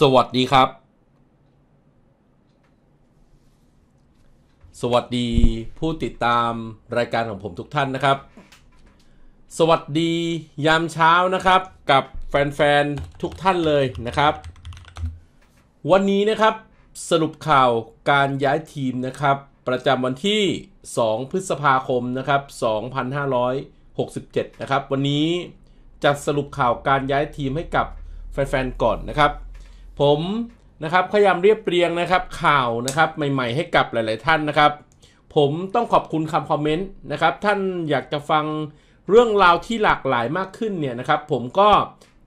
สวัสดีครับ สวัสดีผู้ติดตามรายการของผมทุกท่านนะครับ สวัสดียามเช้านะครับกับแฟนๆทุกท่านเลยนะครับ วันนี้นะครับสรุปข่าวการย้ายทีมนะครับ ประจำวันที่ 2 พฤษภาคมนะครับ 2567 นะครับ วันนี้จะสรุปข่าวการย้ายทีมให้กับแฟนๆก่อนนะครับผมนะครับพยายามเรียบเรียงนะครับข่าวนะครับใหม่ ๆให้กับหลาย ๆ ท่านนะครับผมต้องขอบคุณคำคอมเมนต์นะครับท่านอยากจะฟังเรื่องราวที่หลากหลายมากขึ้นเนี่ยนะครับผมก็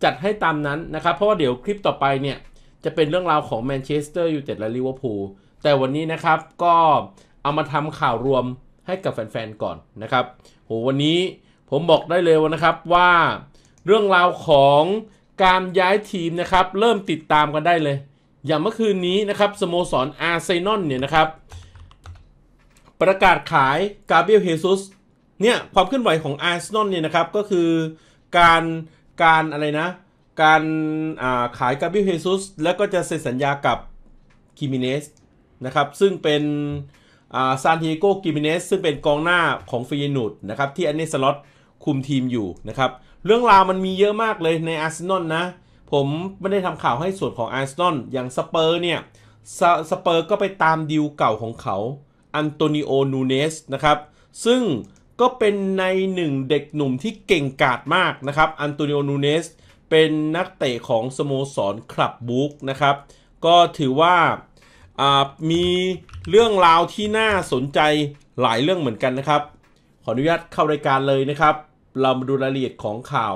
จัดให้ตามนั้นนะครับเพราะว่าเดี๋ยวคลิปต่อไปเนี่ย จะเป็นเรื่องราวของแมนเชสเตอร์ยูไนเต็ดและลิเวอร์พูลแต่วันนี้นะครับ ก็เอามาทำข่าวรวมให้กับแฟนๆก่อนนะครับโหวันนี้ผมบอกได้เลยว่านะครับว่าเรื่องราวของการย้ายทีมนะครับเริ่มติดตามกันได้เลย อย่างเมื่อคืนนี้นะครับ สโมสร อาร์เซนอลเนี่ยนะครับ ประกาศขายกาเบรียลเฮซุสเนี่ย ความเคลื่อนไหวของอาร์เซนอลเนี่ยนะครับ ก็คือการการอะไรนะ การาขายกาเบรียลเฮซุสแล้วก็จะเซ็นสัญญากับคิมิเนสนะครับ ซึ่งเป็นซานติโกกิมิเนสซึ่งเป็นกองหน้าของฟียนูดนะครับที่อันเนสล็อตคุมทีมอยู่นะครับเรื่องราวมันมีเยอะมากเลยในอาร์เซนอลนะ ผมไม่ได้ทำข่าวให้ส่วนของอาร์เซนอลอย่างสเปอร์เนี่ยสสเปอร์ก็ไปตามดีลเก่าของเขาอันโตนิโอนูเนสนะครับ ซึ่งก็เป็นในหนึ่งเด็กหนุ่มที่เก่งกาจมากนะครับอันโตนิโอนูเนสเป็นนักเตะของสโมสรคลับบุ๊กนะครับ ก็ถือว่ามีเรื่องราวที่น่าสนใจหลายเรื่องเหมือนกันนะครับ ขออนุญาตเข้ารายการเลยนะครับเรามาดูรายละเอียดของข่าว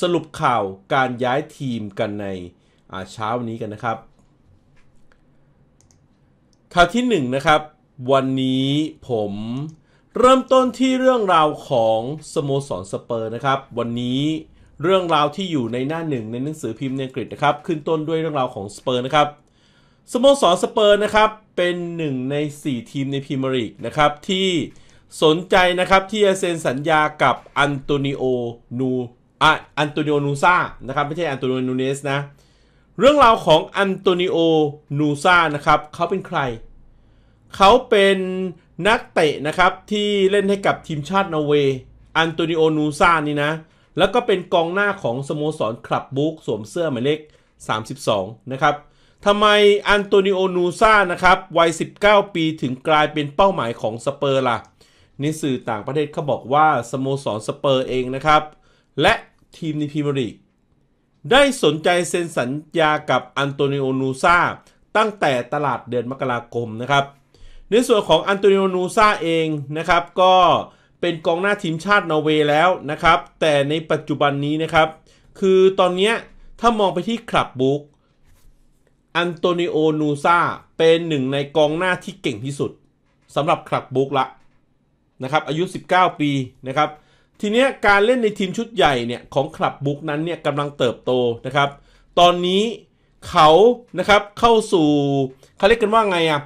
สรุปข่าว การย้ายทีมกันในเช้าวันี้กันนะครับ ข่าวที่1นนะครับวันนี้ผมเริ่มต้นที่เรื่องราวของสโมสรสเปอร์นะครับวันนี้เรื่องราวที่อยู่ในหน้าหนึ่ง ในหนังสือพิมพ์ในอังกฤษนะครับ ขึ้นต้นด้วยเรื่องราวของสเปอร์นะครับสโมสรสเปอร์นะครับเป็นหนึ่งใน4 ทีมในพรีเมียร์ลีกนะครับที่สนใจนะครับที่จะเซ็นสัญญากับอันโตนิโอนูอ่ะอันโตนิโอนูซานะครับไม่ใช่อันโตนิโอนูเนสนะ เรื่องราวของอันโตนิโอนูซานะครับเขาเป็นใคร เขาเป็นนักเตะนะครับ ที่เล่นให้กับทีมชาตินอร์เวย์ อันโตนิโอนูซานี่นะ แล้วก็เป็นกองหน้าของสโมสรคลับบุ๊กสวมเสื้อหมายเลข32 นะครับ ทำไมอันโตนิโอนูซานะครับวัย19 ปีถึงกลายเป็นเป้าหมายของสเปอร์ล่ะในสื่อต่างประเทศเขาบอกว่าสโมสร สเปอร์เองนะครับ และทีมในพรีเมียร์ลีก ได้สนใจเซ็นสัญญากับอันโตนิโอนูซาตั้งแต่ตลาดเดือนมกราคมนะครับ ในส่วนของอันโตนิโอนูซาเองนะครับ ก็เป็นกองหน้าทีมชาตินอร์เวย์แล้วนะครับ แต่ในปัจจุบันนี้นะครับ คือตอนนี้ถ้ามองไปที่คลับบุ๊กอันโตนิโอนูซาเป็นหนึ่งในกองหน้าที่เก่งที่สุดสำหรับคลับบุ๊กละนะครับ อายุ 19 ปีนะครับ ทีนี้การเล่นในทีมชุดใหญ่เนี่ย ของคลับบุกนั้นเนี่ยกำลังเติบโตนะครับ ตอนนี้เขานะครับเข้าสู่เขาเรียกกันว่าไงอะ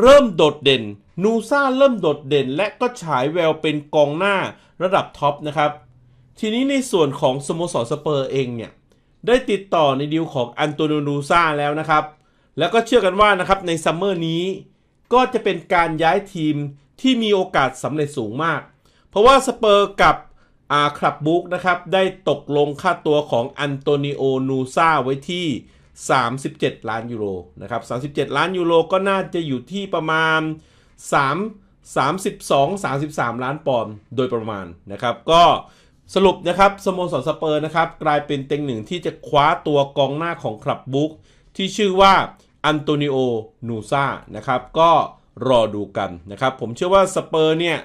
เริ่มโดดเด่นนูซ่าเริ่มโดดเด่นและก็ฉายแววเป็นกองหน้าระดับท็อปนะครับ ทีนี้ในส่วนของสโมสรสเปอร์เองเนี่ยได้ติดต่อในดีลของอันโตนิโนูซ่าแล้วนะครับ แล้วก็เชื่อกันว่านะครับในซัมเมอร์นี้ก็จะเป็นการย้ายทีมที่มีโอกาสสำเร็จสูงมาก เพราะว่าสเปอร์กับอาคลับบุ๊กนะครับ ได้ตกลงค่าตัวของอันโตนิโอนูซาไว้ที่ 37 ล้านยูโรนะครับ 37 ล้านยูโรก็น่าจะอยู่ที่ประมาณ 3 32 33 ล้านปอนด์โดยประมาณนะครับ ก็สรุปนะครับสโมสรสเปอร์นะครับ กลายเป็นเต็งหนึ่งที่จะคว้าตัวกองหน้าของคลับบุ๊กที่ชื่อว่าอันโตนิโอนูซานะครับ ก็รอดูกันนะครับผมเชื่อว่าสเปอร์เนี่ย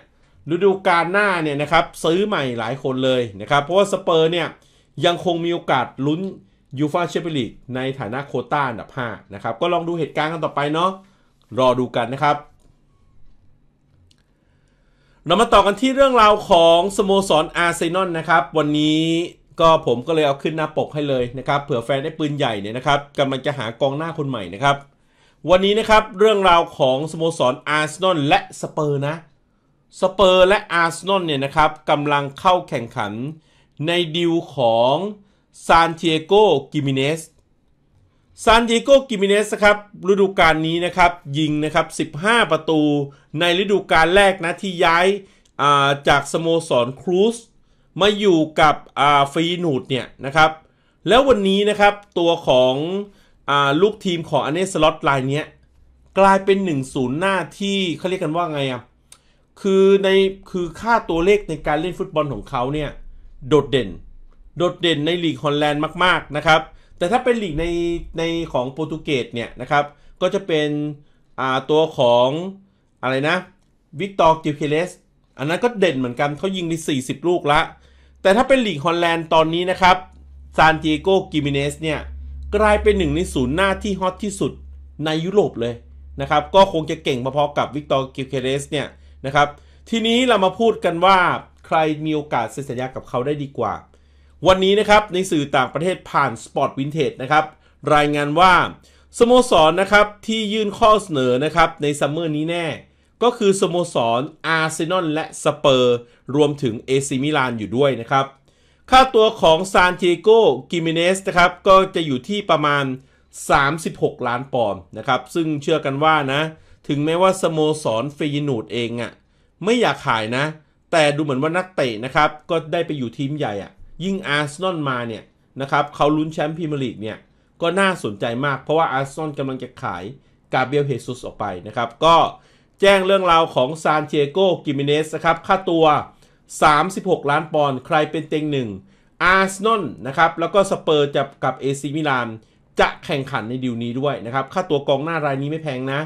ฤดูกาลหน้าเนี่ยนะครับ ซื้อใหม่หลายคนเลยนะครับ เพราะว่าสเปอร์เนี่ยยังคงมีโอกาสลุ้นยูฟาแชมเปี้ยนลีกในฐานะโคต้าอันดับ5นะครับ ก็ลองดูเหตุการณ์กันต่อไปเนาะรอดูกันนะครับ เรามาต่อกันที่เรื่องราวของสโมสรอาร์เซนอลนะครับ วันนี้ก็ผมก็เลยเอาขึ้นหน้าปกให้เลยนะครับ เผื่อแฟนได้ปืนใหญ่เนี่ยนะครับกำลังจะหากองหน้าคนใหม่นะครับวันนี้นะครับเรื่องราวของสโมสรอาร์เซนอลและสเปอร์นะ สเปอร์และอาร์เซนอลเนี่ยนะครับกำลังเข้าแข่งขันในดิวของซานเตียโกกิมิเนสซานติเอโกกิมิเนสครับฤดูกาลนี้นะครับยิงนะครับ15 ประตู ในฤดูกาลแรกนะที่ย้ายาจากสโมสรครูซมาอยู่กับฟรีนูดเนี่ยนะครับแล้ววันนี้นะครับตัวของลูกทีมของอนเนสล็อตลายนี้กลายเป็น1์หน้าที่เขาเรียกกันว่าไงอ่ะคือในคือค่าตัวเลขในการเล่นฟุตบอลของเขาเนี่ยโดดเด่น โดดเด่นในลีกฮอลแลนด์มากๆนะครับ แต่ถ้าเป็นลีกในในของโปรตุเกสเนี่ยนะครับก็จะเป็นตัวของอะไรนะวิกตอร์กิเพเลส อันนั้นก็เด่นเหมือนกันเขายิงไป40 ลูกละแต่ถ้าเป็นลีกฮอลแลนด์ตอนนี้นะครับซานติเอโกกิมิเนสเนี่ยกลายเป็นหนึ่งในศูนย์หน้าที่ฮอตที่สุดในยุโรปเลยนะครับก็คงจะเก่งพอๆกับวิกตอร์กิวเคเรสเนี่ยนะครับ ทีนี้เรามาพูดกันว่าใครมีโอกาสเซ็นสัญญากับเขาได้ดีกว่า วันนี้นะครับในสื่อต่างประเทศผ่านสปอร์ตวินเทจนะครับรายงานว่าสโมสรนะครับที่ยื่นข้อเสนอนะครับในซัมเมอร์นี้แน่ ก็คือสโมสรอาร์เซนอลและสเปอร์ รวมถึงเอซิมิลานอยู่ด้วยนะครับค่าตัวของซานเจโกกิมิเนสนะครับ ก็จะอยู่ที่ประมาณ 36 ล้านปอนด์นะครับ ซึ่งเชื่อกันว่านะ ถึงแม้ว่าสโมสรฟยีนูดเองอะ่ะไม่อยากขายนะ แต่ดูเหมือนว่านักเตะนะครับ ก็ได้ไปอยู่ทีมใหญ่อะ่ะ ยิ่งอาร์ซนอลมาเนี่ย นะครับเขาลุ้นแชมป์พรีเมียร์ลีกเนี่ย ก็น่าสนใจมากเพราะว่าอาร์ซนอลกำลังจะขายกาเบียลเฮซุสออกไปนะครับ ก็แจ้งเรื่องราวของซานเชโกกิมิเนสนะครับค่าตัว36 ล้านปอนด์ใครเป็นเต็งหนึ่งอาร์เซนอลนะครับแล้วก็สเปอร์จะกับเอซิมิลานจะแข่งขันในดิวนี้ด้วยนะครับ ค่าตัวกองหน้ารายนี้ไม่แพงนะ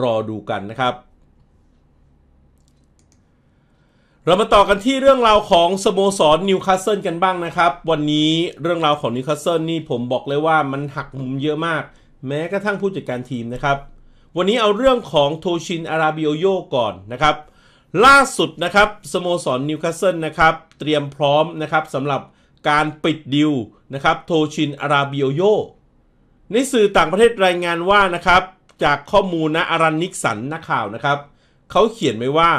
รอดูกันนะครับ เรามาต่อกันที่เรื่องราวของสโมสรนิวคาสเซิลกันบ้างนะครับ วันนี้เรื่องราวของนิวคาสเซิลนี่ผมบอกเลยว่ามันหักมุมเยอะมาก แม้กระทั่งผู้จัดการทีมนะครับ วันนี้เอาเรื่องของโทชินอาราบิโอโยก่อนนะครับล่าสุดนะครับสโมสรนิวคาสเซิลนะครับ เตรียมพร้อมนะครับสำหรับการปิดดิวนะครับโทชินอาราบิโอโย ในสื่อต่างประเทศรายงานว่านะครับจากข้อมูลนะอารันนิกสันนักข่าวนะครับเขาเขียนไว้ว่า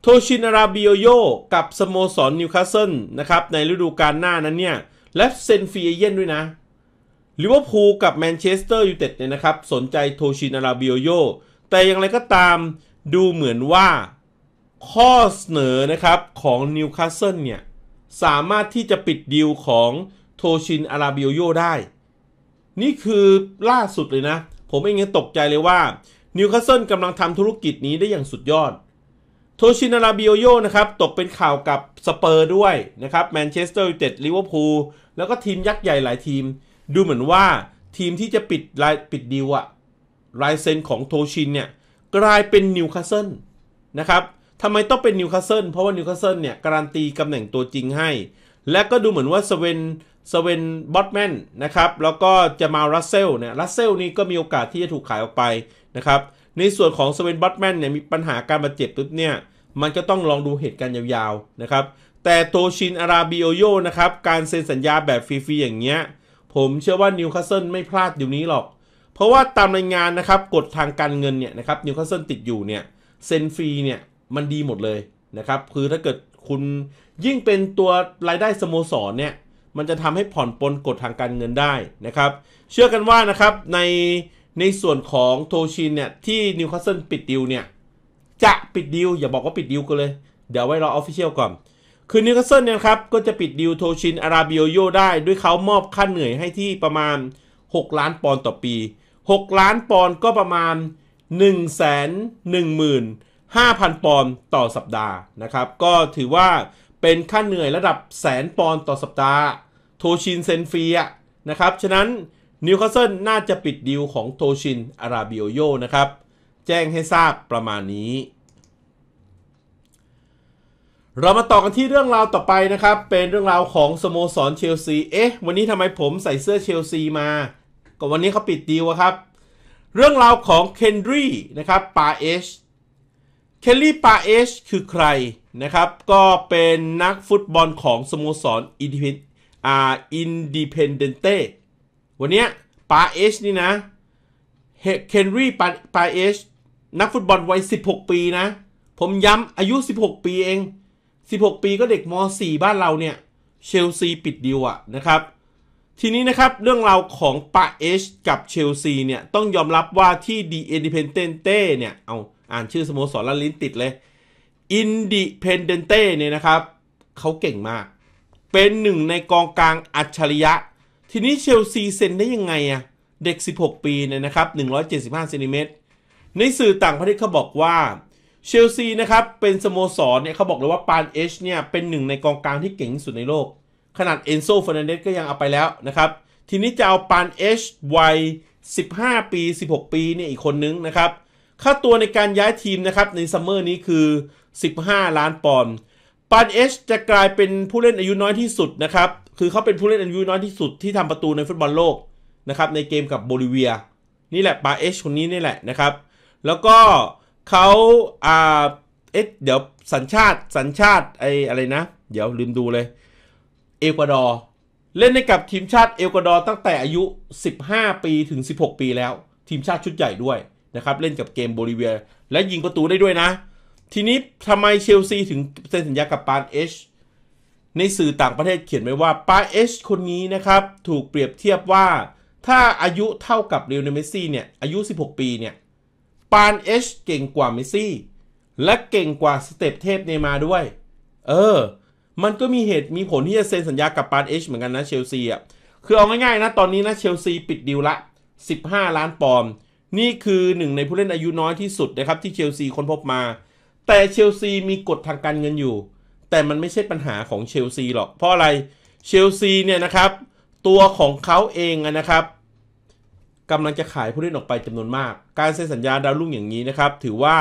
โทชินอาราบิโอโย กับสโมสรนิวคาสเซิลนะครับในฤดูกาลหน้านั้นเนี่ยและเซนฟีเอเย่นด้วยนะลิเวอร์พูลกับแมนเชสเตอร์ยูไนเต็ดเนี่ยนะครับสนใจโทชินอาราบิโอโยแต่อย่างไรก็ตามดูเหมือนว่าข้อเสนอนะครับ ของนิวคาสเซิลเนี่ยสามารถที่จะปิดดีลของโทชินอาราบิโยได้ นี่คือล่าสุดเลยนะ ผมเองยังตกใจเลยว่านิวคาสเซิลกำลังทำธุรกิจนี้ได้อย่างสุดยอด โทชินอาราบิโยนะครับตกเป็นข่าวกับสเปอร์ด้วยนะครับแมนเชสเตอร์ยูไนเต็ดลิเวอร์พูลแล้วก็ทีมยักษ์ใหญ่หลายทีม ดูเหมือนว่าทีมที่จะปิดลายปิดดีลอะลายเซ็นของโทชินเนี่ยกลายเป็นนิวคาสเซิลนะครับทำไมต้องเป็นนิวคาสเซิลเพราะว่านิวคาสเซิลเนี่ยการันตีตำแหน่งตัวจริงให้ และก็ดูเหมือนว่าสเวนสเวนบอตแมนนะครับ แล้วก็จะมารัสเซลเนี่ยรัสเซลนี่ก็มีโอกาสที่จะถูกขายออกไปนะครับ ในส่วนของสเวนบอตแมนเนี่ยมีปัญหาการบาดเจ็บปุ๊บเนี่ย มันก็ต้องลองดูเหตุการณ์ยาวๆนะครับ แต่โตชินอาราบิโอโยนะครับ การเซ็นสัญญาแบบฟรีๆอย่างเงี้ย ผมเชื่อว่านิวคาสเซิลไม่พลาดอยู่นี้หรอก เพราะว่าตามรายงานนะครับกฎทางการเงินเนี่ยนะครับนิวคาสเซิลติดอยู่เนี่ยเซ็นฟรีเนี่ยมันดีหมดเลยนะครับ คือถ้าเกิดคุณยิ่งเป็นตัวรายได้สโมสรเนี่ย มันจะทำให้ผ่อนปลนกฎทางการเงินได้นะครับ เชื่อกันว่านะครับในในส่วนของโทชินเนี่ยที่นิวคาสเซิลปิดดิวเนี่ย จะปิดดิวอย่าบอกว่าปิดดิวกันเลย เดี๋ยวไว้รอออฟฟิเชียลก่อน คือนิวคาสเซิลเนี่ยครับ ก็จะปิดดิวโทชินอาราบิโอโยได้ด้วยเขามอบค่าเหนื่อยให้ที่ประมาณ6 ล้านปอนด์ต่อปี 6 ล้านปอนด์ก็ประมาณ1หมื่น5,000 ปอนด์ต่อสัปดาห์นะครับ ก็ถือว่าเป็นค่าเหนื่อยระดับแสนปอนด์ต่อสัปดาห์ โทชินเซนฟีนะครับ ฉะนั้นนิวคาสเซิลน่าจะปิดดีลของโทชินอาราบิโอโยนะครับ แจ้งให้ทราบประมาณนี้ เรามาต่อกันที่เรื่องราวต่อไปนะครับ เป็นเรื่องราวของสโมสรเชลซีเอ๊ะ วันนี้ทำไมผมใส่เสื้อเชลซีมาก็วันนี้เขาปิดดีลครับเรื่องราวของเคนรีนะครับปาเอชเคลลี่ปาเอชคือใครนะครับก็เป็นนักฟุตบอลของสโมสรอินดิเพนอ่าอินดิเพนเดนเต้วันนี้ปาเอชนี่นะเคนรี่ปาเอชนักฟุตบอลวัย16 ปีนะ ผมย้ำอายุ 16 ปีเอง 16 ปีก็เด็กม .4 บ้านเราเนี่ยเชลซี ปิดดีวอะนะ ครับ ทีนี้นะครับ เรื่องราวของปาเอชกับเชลซีเนี่ยต้องยอมรับว่าที่ดีอินดิเพนเดนเต้เนี่ยเอาอ่านชื่อสโมสรละลิ้นติดเลยอินดิเพนเดนเต้เนี่ยนะครับ เขาเก่งมาก เป็นหนึ่งในกองกลางอัจฉริยะ ทีนี้เชลซีเซ็นได้ยังไงอะเด็ก 16 ปีเนี่ยนะครับ 175ซนเมตรในสื่อต่างประเทศเขาบอกว่า เชลซีนะครับ เป็นสโมสรเนี่ยเขาบอกเลยว่าปานเอชเนี่ย เป็นหนึ่งในกองกลางที่เก่งสุดในโลก ขนาดเอนโซฟอนนเดสก็ยังเอาไปแล้วนะครับ ทีนี้จะเอาปานเอชวัย15 ปี 16 ปีเนี่ยอีกคนนึงนะครับค่าตัวในการย้ายทีมนะครับในซัมเมอร์นี้คือ 15 ล้านปอนด์ปานเอชจะกลายเป็นผู้เล่นอายุน้อยที่สุดนะครับคือเขาเป็นผู้เล่นอายุน้อยที่สุดที่ทำประตูในฟุตบอลโลกนะครับในเกมกับโบลิเวีย นี่แหละปาเอชคนนี้นี่แหละนะครับแล้วก็เขาอ่าเอ๊ะเดี๋ยวสัญชาติสัญชาติไออะไรนะ เดี๋ยวลืมดูเลย เอกวาดอร์เล่นในกับทีมชาติเอกวาดอร์ตั้งแต่อายุ 15ปีถึง16ปีแล้วทีมชาติชุดใหญ่ด้วยนะครับ เล่นกับเกมโบลิเวียและยิงประตูได้ด้วยนะ ทีนี้ทำไมเชลซีถึงเซ็นสัญญากับปานเอชในสื่อต่างประเทศเขียนไว้ว่าปาเอชคนนี้นะครับ ถูกเปรียบเทียบว่า ถ้าอายุเท่ากับเรียวเเมซี่เนี่ย อายุ 16 ปีเนี่ยปานเอชเก่งกว่าเมซี่และเก่งกว่าสเตปเทพเนมาด้วยเออมันก็มีเหตุมีผลที่จะเซ็นสัญญากับปานเอชเหมือนกันนะเชลซีอ่ะคือเอาง่ายๆนะตอนนี้นะ เชลซีปิดดีลละ 15 ล้านปอนด์นี่คือหนึ่งในผู้เล่นอายุน้อยที่สุดนะครับที่เชลซีค้นพบมา แต่เชลซีมีกฎทางการเงินอยู่ แต่มันไม่ใช่ปัญหาของเชลซีหรอกเพราะอะไรเชลซีเนี่ยนะครับตัวของเขาเองนะครับกำลังจะขายผู้เล่นออกไปจำนวนมาก การเซ็นสัญญาดาวรุ่งอย่างนี้นะครับถือว่า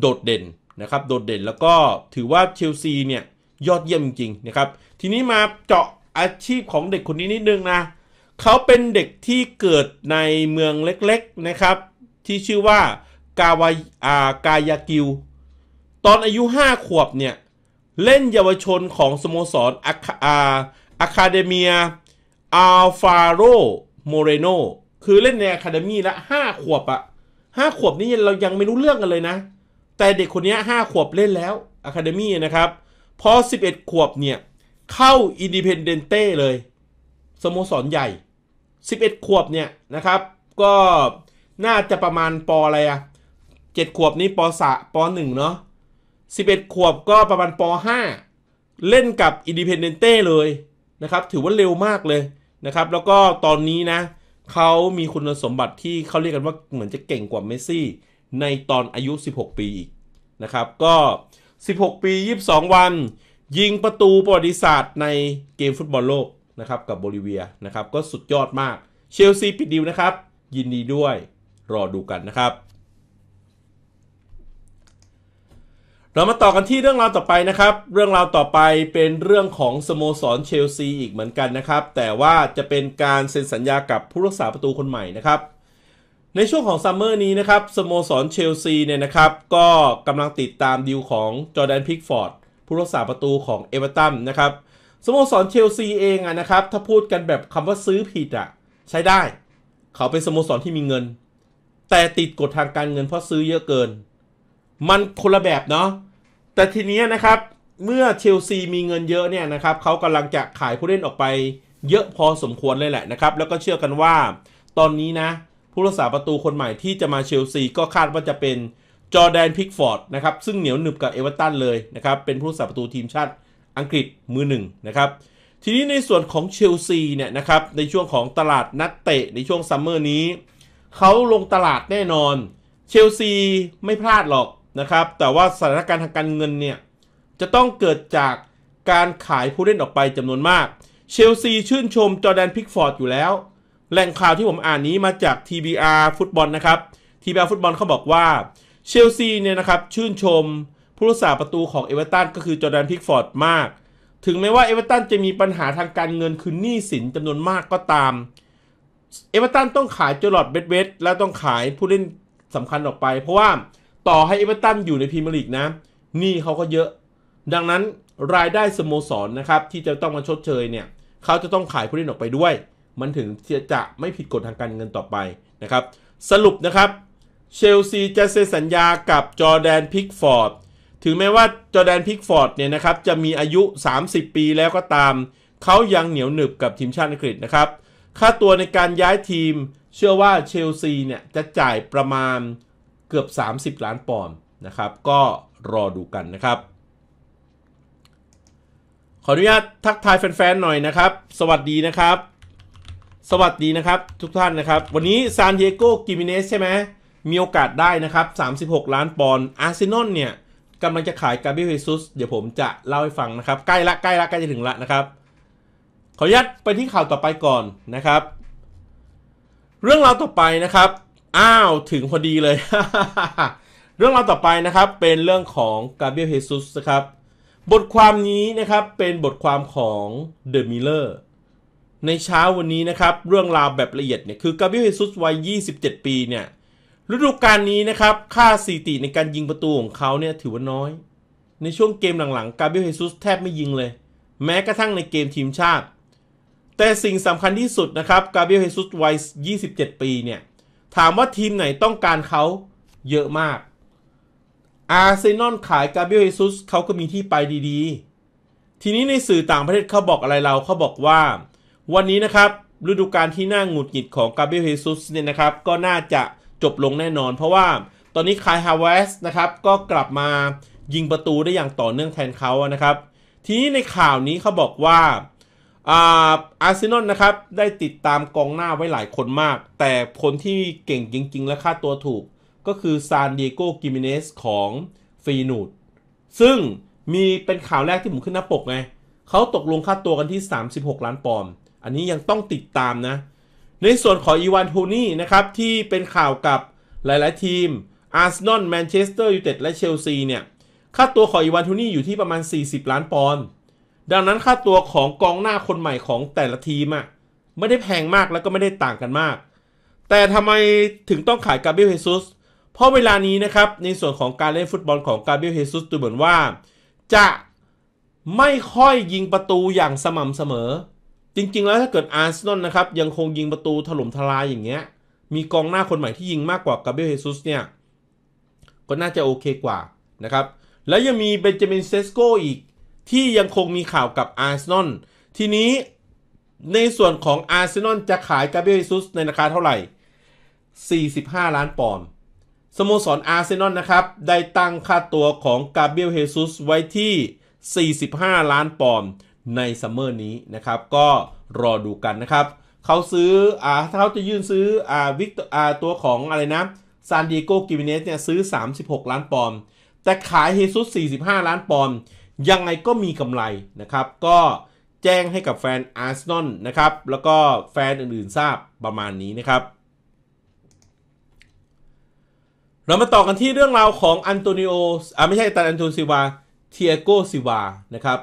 โดดเด่นนะครับโดดเด่นแล้วก็ถือว่าเชลซีเนี่ยยอดเยี่ยมจริงๆนะครับทีนี้มาเจาะอาชีพของเด็กคนนี้นิดนึงนะเขาเป็นเด็กที่เกิดในเมืองเล็กๆ นะครับ ที่ชื่อว่ากาวายากายากิวตอนอายุ 5 ขวบเนี่ย เล่นเยาวชนของสโมสรออาอะคาเดเมียอัลฟาโรโมเรโนคือเล่นในอะคาเดมีละ5 ขวบอะ5ขวบนี้เรายังไม่รู้เรื่องกันเลยนะ แต่เด็กคนนี้ 5 ขวบเล่นแล้วอะคาเดมีนะครับ พอ 11 ขวบเนี่ย เข้าอินดิเพนเดนเต้เลยสโมสรใหญ่11ขวบเนี่ยนะครับ ก็น่าจะประมาณปออะไรอะเจ็ดขวบนี้ปอสะปอหนึ่งเนาะสิบเอ็ดขวบก็ประมาณปห้าเล่นกับอินดิเพนเดนเต้เลยนะครับ ถือว่าเร็วมากเลยนะครับ แล้วก็ตอนนี้นะเขามีคุณสมบัติที่เขาเรียกกันว่าเหมือนจะเก่งกว่าเมสซี่ในตอนอายุ 16 ปีอีกนะครับ ก็ 16 ปี 22 วันยิงประตูประวัติศาสตร์ในเกมฟุตบอลโลกนะครับกับโบลิเวียนะครับก็สุดยอดมากเชลซีปิดดิวนะครับ ยินดีด้วยรอดูกันนะครับ เรามาต่อกันที่เรื่องราวต่อไปนะครับ เรื่องราวต่อไปเป็นเรื่องของสโมสรเชลซีอีกเหมือนกันนะครับ แต่ว่าจะเป็นการ เซ็นสัญญากับผู้รักษาประตูคนใหม่นะครับ ในช่วงของซัมเมอร์นี้นะครับสโมสรเชลซีเนี่ยนะครับ ก็กำลังติดตามดีลของจอแดนพิกฟอร์ดผู้รักษาประตูของเอเวอร์ตันนะครับสโมสรเชลซีเองอะนะครับถ้าพูดกันแบบคำว่าซื้อผิดอะใช้ได้เขาเป็นสโมสรที่มีเงิน แต่ติดกฎทางการเงินเพราะซื้อเยอะเกิน มันคนละแบบเนาะแต่ทีนี้นะครับเมื่อเชลซีมีเงินเยอะเนี่ยนะครับเขากำลังจะขายผู้เล่นออกไปเยอะพอสมควรเลยแหละนะครับแล้วก็เชื่อกันว่า ตอนนี้นะผู้รักษาประตูคนใหม่ที่จะมาเชลซีก็คาดว่าจะเป็นจอแดนพิกฟอร์ดนะครับซึ่งเหนียวหนึบกับเอเวอร์ตันเลยนะครับเป็นผู้รักษาประตูทีมชาติอังกฤษมือหนึ่งนะครับ ทีนี้ในส่วนของเชลซีเนี่ยนะครับในช่วงของตลาดนักเตะในช่วงซัมเมอร์นี้เขาลงตลาดแน่นอน เชลซีไม่พลาดหรอกนะครับ แต่ว่าสถานการณ์ทางการเงินเนี่ย จะต้องเกิดจากการขายผู้เล่นออกไปจำนวนมาก เชลซีชื่นชมจอแดนพิกฟอร์ดอยู่แล้ว แหล่งข่าวที่ผมอ่านนี้มาจาก TBR ฟุตบอลนะครับ TBR ฟุตบอลเขาบอกว่าเชลซีเนี่ยนะครับชื่นชมผู้รักษาประตูของเอเวอร์ตันก็คือจอร์แดนพิกฟอร์ดมาก ถึงแม้ว่าเอเวอร์ตันจะมีปัญหาทางการเงินคือหนี้สินจำนวนมากก็ตาม เอเวอร์ตันต้องขายจอร์ดเบดเวสและต้องขายผู้เล่นสำคัญออกไป เพราะว่าต่อให้เอเวอร์ตันอยู่ในพรีเมียร์ลีกนะหนี้เขาก็เยอะ ดังนั้นรายได้สโมสรนนะครับ ที่จะต้องมาชดเชยเนี่ยเขาจะต้องขายผู้เล่นออกไปด้วยมันถึงจะไม่ผิดกฎทางการเงินต่อไปนะครับสรุปนะครับเชลซีจะเซ็นสัญญากับจอร์แดนพิกฟอร์ดถึงแม้ว่าจอแดนพิกฟอร์ดเนี่ยนะครับจะมีอายุ 30 ปีแล้วก็ตาม เขายังเหนียวหนึบกับทีมชาติอังกฤษนะครับ ค่าตัวในการย้ายทีมเชื่อว่าเชลซีเนี่ยจะจ่ายประมาณเกือบ 30 ล้านปอนด์นะครับ ก็รอดูกันนะครับ ขออนุญาตทักทายแฟนๆหน่อยนะครับ สวัสดีนะครับ สวัสดีนะครับทุกท่านนะครับ วันนี้ซานิเอโกกิมิเนสใช่ไหมมีโอกาสได้นะครับ36 ล้านปอนด์อาร์เซนอลเนี่ยกำลังจะขายกาเบรียลเฮซุส เดี๋ยวผมจะเล่าให้ฟังนะครับใกล้ละใกล้ละใกล้จะถึงละนะครับ ขออนุญาตไปที่ข่าวต่อไปก่อนนะครับ เรื่องราวต่อไปนะครับอ้าวถึงพอดีเลย เรื่องราวต่อไปนะครับเป็นเรื่องของกาเบรียลเฮซุสนะครับบทความนี้นะครับเป็นบทความของเดอะมิลเลอร์ในเช้าวันนี้นะครับ เรื่องราวแบบละเอียดเนี่ยคือกาเบรียลเฮซุสวัย 27 ปีเนี่ยฤดูกาลนี้นะครับ ค่าสติในการยิงประตูของเขาเนี่ยถือว่าน้อย ในช่วงเกมหลังๆ กาเบรียลเฮซุสแทบไม่ยิงเลย แม้กระทั่งในเกมทีมชาติ แต่สิ่งสำคัญที่สุดนะครับ กาเบรียลเฮซุสวัย27 ปีเนี่ย ถามว่าทีมไหนต้องการเขาเยอะมาก อาร์เซนอลขายกาเบรียลเฮซุสเขาก็มีที่ไปดีๆ ทีนี้ในสื่อต่างประเทศเขาบอกอะไรเราเขาบอกว่า วันนี้นะครับฤดูกาลที่น่าหงุดหงิดของกาเบรียลเฮซุสเนี่ยนะครับก็น่าจะจบลงแน่นอนเพราะว่าตอนนี้คายฮาวเวสนะครับ ก็กลับมายิงประตูได้อย่างต่อเนื่องแทนเขานะครับ ทีนี้ในข่าวนี้เขาบอกว่า อาร์เซนอลนะครับ ได้ติดตามกองหน้าไว้หลายคนมาก แต่คนที่เก่งจริงๆ และค่าตัวถูก ก็คือซานดิเอโกกิมิเนสของฟีนูดซึ่งมีเป็นข่าวแรกที่ผมขึ้นหน้าปกไงเขาตกลงค่าตัวกันที่ 36 ล้านปอนด์อันนี้ยังต้องติดตามนะในส่วนของอีวานทูนี่นะครับที่เป็นข่าวกับหลายๆทีมอาร์เซนอลแมนเชสเตอร์ยูไนเต็ดและเชลซีเนี่ย ค่าตัวของอีวานทูนี่อยู่ที่ประมาณ 40 ล้านปอนด์ดังนั้นค่าตัวของกองหน้าคนใหม่ของแต่ละทีมอะไม่ได้แพงมากแล้วก็ไม่ได้ต่างกันมาก แต่ทำไมถึงต้องขายกาเบรียลเฮซุสเพราะเวลานี้นะครับในส่วนของการเล่นฟุตบอลของกาเบรียลเฮซุสดูเหมือนว่า จะไม่ค่อยยิงประตูอย่างสม่ำเสมอจริงๆแล้วถ้าเกิดอาร์เซนอลนะครับยังคงยิงประตูถล่มทลายอย่างเงี้ยมีกองหน้าคนใหม่ที่ยิงมากกว่ากาเบรียลเฮซุสเนี่ยก็น่าจะโอเคกว่านะครับแล้วยังมีเบนจามินเซสโกอีกที่ยังคงมีข่าวกับอาร์เซนอลทีนี้ในส่วนของอาร์เซนอลจะขายกาเบรียลเฮซุสในราคาเท่าไหร่ 45 ล้านปอนด์สโมสรอาร์เซนอลนะครับได้ตั้งค่าตัวของกาเบรียลเฮซุสไว้ที่ 45 ล้านปอนด์ในซัมเมอร์นี้นะครับ ก็รอดูกันนะครับ เขาซื้ออ่าเขาจะยื่นซื้ออ่าวิกอ่าตัวของอะไรนะซานดิโกกิมเนสเนี่ยซื้อ 36 ล้านปอนด์แต่ขายเฮซุส 45 ล้านปอนด์ยังไงก็มีกำไรนะครับ ก็แจ้งให้กับแฟนอาร์เซนอลนะครับ แล้วก็แฟนอื่นๆทราบประมาณนี้นะครับ เรามาต่อกันที่เรื่องราวของอันโตนิโออ่าไม่ใช่ตันอันโตนิซิวาเทียโกซิวานะครับ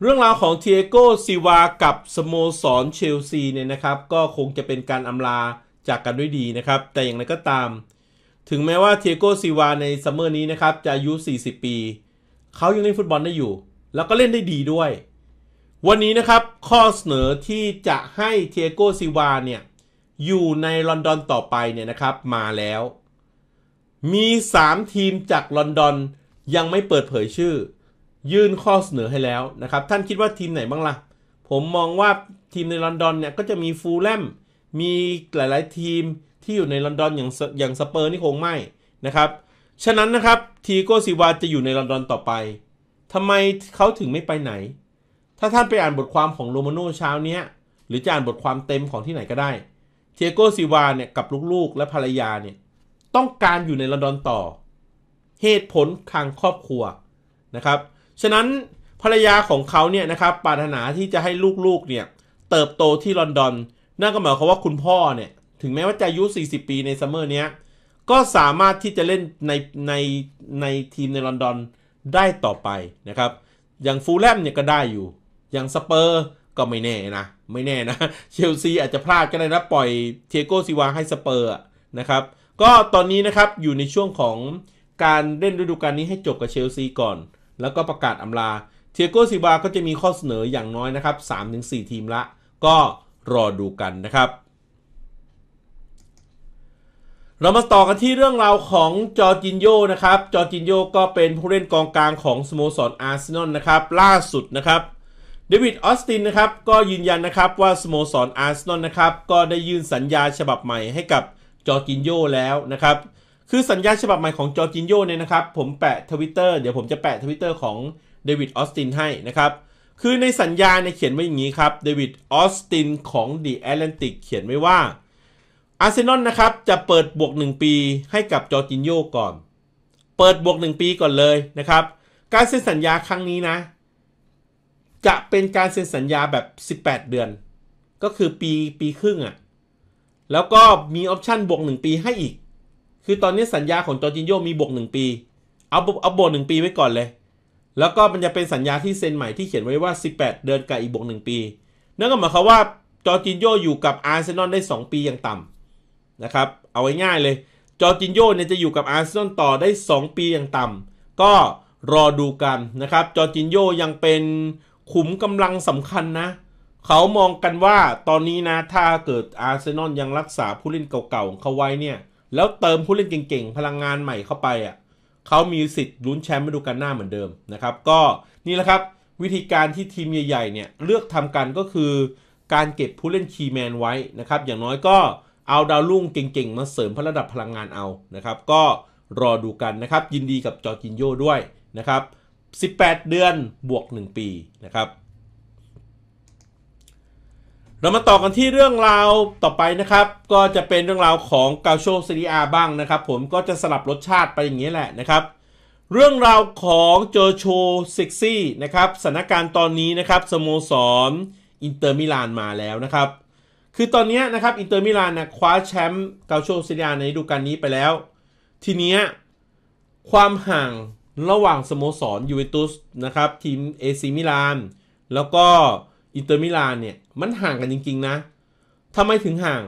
เรื่องราวของเทียโกซิวากับสโมสรเชลซีเนี่ยนะครับก็คงจะเป็นการอำลา จากกันด้วยดีนะครับแต่อย่างไรก็ตาม ถึงแม้ว่าเทียโกซิวาในซัมเมอร์นี้นะครับจะอายุ 40 ปี เขายังเล่นฟุตบอลได้อยู่ แล้วก็เล่นได้ดีด้วย วันนี้นะครับข้อเสนอที่จะให้เทียโกซิวาเนี่ยอยู่ในลอนดอนต่อไปเนี่ยนะครับมาแล้ว มี 3 ทีมจากลอนดอนยังไม่เปิดเผยชื่อยื่นข้อเสนอให้แล้วนะครับ ท่านคิดว่าทีมไหนบ้างละ่ะ ผมมองว่าทีมในลอนดอนเนี่ย ก็จะมีฟูลแลมมีหลายๆทีมที่อยู่ในลอนดอนอย่างอย่างสเปอร์นี่คงไม่นะครับ ฉะนั้นนะครับทีโกซิวาจะอยู่ในลอนดอนต่อไปทำไมเขาถึงไม่ไปไหน ถ้าท่านไปอ่านบทความของโรมาโน่เช้านี้หรือจะอ่านบทความเต็มของที่ไหนก็ได้เทโกซิวาเนี่ยกับลูก ๆ และภรรยาเนี่ย ต้องการอยู่ในลอนดอนต่อ เหตุผลทางครอบครัวนะครับฉะนั้นภรรยาของเขาเนี่ยนะครับปรารถนาที่จะให้ลูกๆเนี่ยเติบโตที่ลอนดอนนั่นก็หมายความว่าคุณพ่อเนี่ยถึงแม้ว่าจะอายุ 40 ปีในซัมเมอร์เนี้ยก็สามารถที่จะเล่นในในในทีมในลอนดอนได้ต่อไปนะครับอย่างฟูลแลมเนี่ยก็ได้อยู่ อย่างสเปอร์ก็ไม่แน่นะไม่แน่นะ เชลซีอาจจะพลาดก็ได้นะ ปล่อยเทโกซิวาให้สเปอร์นะครับก็ตอนนี้นะครับอยู่ในช่วงของการเล่นฤดูกาลนี้ให้จบกับเชลซีก่อนแล้วก็ประกาศอำลา เทียโกซิบาก็จะมีข้อเสนออย่างน้อยนะครับ 3-4 ทีมละ ก็รอดูกันนะครับ เรามาต่อกันที่เรื่องราวของจอร์จินโยนะครับ จอร์จินโยก็เป็นผู้เล่นกองกลางของสโมสรอาร์เซนอลนะครับ ล่าสุดนะครับ เดวิดออสตินนะครับก็ยืนยันนะครับว่าสโมสรอาร์เซนอลนะครับก็ได้ยื่นสัญญาฉบับใหม่ให้กับจอร์จินโยแล้วนะครับคือสัญญาฉบับใหม่ของจอร์จินโยเนี่ยนะครับ ผมแปะทวิตเตอร์เดี๋ยวผมจะแปะทวิตเตอร์ของเดวิดออสตินให้นะครับคือในสัญญาเนี่ยเขียนไว้อย่างนี้ครับเดวิดออสตินของ The Atlantic เขียนไว้ว่าอาร์เซนอลนะครับจะเปิดบวก1 ปีให้กับจอร์จินโยก่อน เปิดบวก 1 ปีก่อนเลยนะครับการเซ็นสัญญาครั้งนี้นะจะเป็นการเซ็นสัญญาแบบ 18 เดือน ก็คือปีปีครึ่งอะ่ะ แล้วก็มีออปชั่นบวก1 ปีให้อีกคือตอนนี้สัญญาของจอร์จินโยมีบวกหนึ่งปีเอาเอาบวกหนึ่งปีไว้ก่อนเลย แล้วก็มันจะเป็นสัญญาที่เซ็นใหม่ที่เขียนไว้ว่า 18 เดือนกับอีกบวกหนึ่งปีนั่นก็หมายความว่าจอร์จินโยอยู่กับอาร์เซนอลได้2 ปีอย่างต่ำนะครับ เอาไว้ง่ายเลย จอร์จินโยเนี่ยจะอยู่กับอาร์เซนอลต่อได้2 ปีอย่างต่ำก็รอดูกันนะครับ จอร์จินโยยังเป็นขุมกำลังสำคัญนะ เขามองกันว่าตอนนี้นะ ถ้าเกิดอาร์เซนอลยังรักษาผู้เล่นเก่าๆของเขาไว้เนี่ยแล้วเติมผู้เล่นเก่งๆ พลังงานใหม่เข้าไปอ่ะเขามีสิทธิ์ลุ้นแชมป์ฤดูกาลหน้าเหมือนเดิมนะครับ ก็นี่แหละครับวิธีการที่ทีมใหญ่ๆเนี่ยเลือกทำกันก็คือ การเก็บผู้เล่นคีแมนไว้นะครับ อย่างน้อยก็เอาดาวรุ่งเก่งๆ มาเสริมพระดับพลังงานเอานะครับ ก็รอดูกันนะครับ ยินดีกับจอร์จินโยด้วยนะครับ 18 เดือนบวก 1 ปีนะครับเรามาต่อกันที่เรื่องราวต่อไปนะครับ ก็จะเป็นเรื่องราวของกาโชซีรีอาบ้างนะครับ ผมก็จะสลับรสชาติไปอย่างนี้แหละนะครับ เรื่องราวของโจโชซิกซี่นะครับสถานการณ์ตอนนี้นะครับสโมสรอินเตอร์มิลานมาแล้วนะครับ คือตอนนี้นะครับอินเตอร์มิลานนะคว้าแชมป์กาโชซีรีอาในฤดูกาลนี้ไปแล้ว ทีนี้ความห่างระหว่างสโมสรยูเวนตุสนะครับทีมเอซิมิลานแล้วก็อินเตอร์มิลานเนี่ยมันห่างกันจริง ๆ นะ ทำไมถึงห่าง